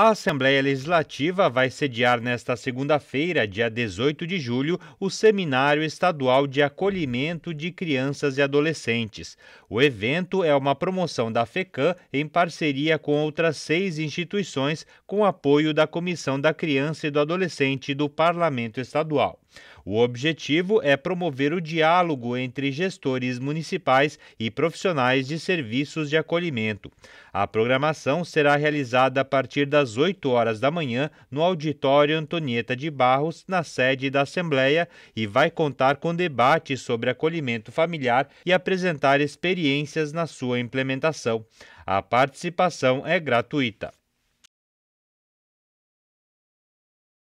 A Assembleia Legislativa vai sediar nesta segunda-feira, dia 18 de julho, o Seminário Estadual de Acolhimento de Crianças e Adolescentes. O evento é uma promoção da FECAM em parceria com outras seis instituições, com apoio da Comissão da Criança e do Adolescente do Parlamento Estadual. O objetivo é promover o diálogo entre gestores municipais e profissionais de serviços de acolhimento. A programação será realizada a partir das 8 horas da manhã no auditório Antonieta de Barros, na sede da Assembleia, e vai contar com debates sobre acolhimento familiar e apresentar experiências na sua implementação. A participação é gratuita.